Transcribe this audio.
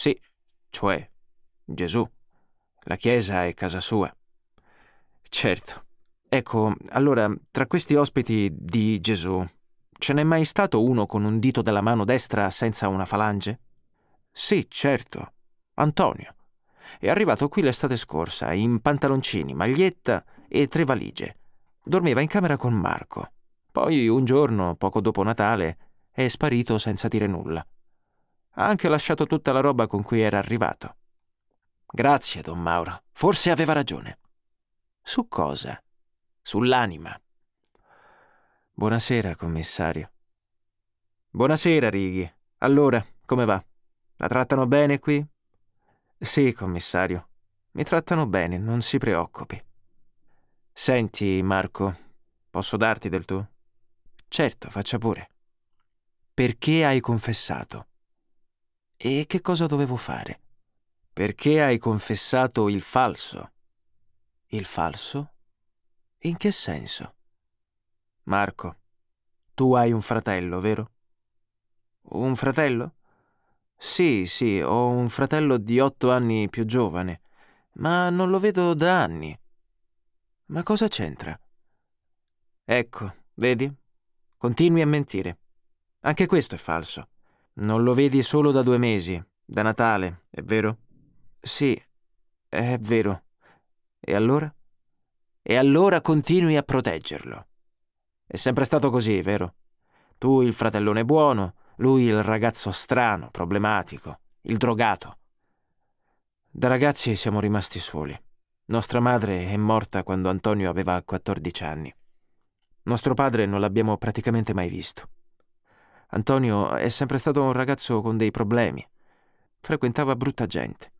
Sì, cioè Gesù. La chiesa è casa sua. Certo. Ecco, allora, tra questi ospiti di Gesù, ce n'è mai stato uno con un dito della mano destra senza una falange? Sì, certo. Antonio. È arrivato qui l'estate scorsa, in pantaloncini, maglietta e tre valigie. Dormiva in camera con Marco. Poi un giorno, poco dopo Natale, è sparito senza dire nulla. Ha anche lasciato tutta la roba con cui era arrivato. Grazie, don Mauro. Forse aveva ragione. Su cosa? Sull'anima. Buonasera, commissario. Buonasera, Righi. Allora, come va? La trattano bene qui? Sì, commissario. Mi trattano bene, non si preoccupi. Senti, Marco, posso darti del tu? Certo, faccia pure. Perché hai confessato? E che cosa dovevo fare? Perché hai confessato il falso? Il falso? In che senso? Marco, tu hai un fratello, vero? Un fratello? Sì, sì, ho un fratello di otto anni più giovane, ma non lo vedo da anni. Ma cosa c'entra? Ecco, vedi? Continui a mentire. Anche questo è falso. Non lo vedi solo da due mesi, da Natale, è vero? Sì, è vero. E allora? E allora continui a proteggerlo. È sempre stato così, vero? Tu il fratellone buono, lui il ragazzo strano, problematico, il drogato. Da ragazzi siamo rimasti soli. Nostra madre è morta quando Antonio aveva 14 anni. Nostro padre non l'abbiamo praticamente mai visto. Antonio è sempre stato un ragazzo con dei problemi. Frequentava brutta gente.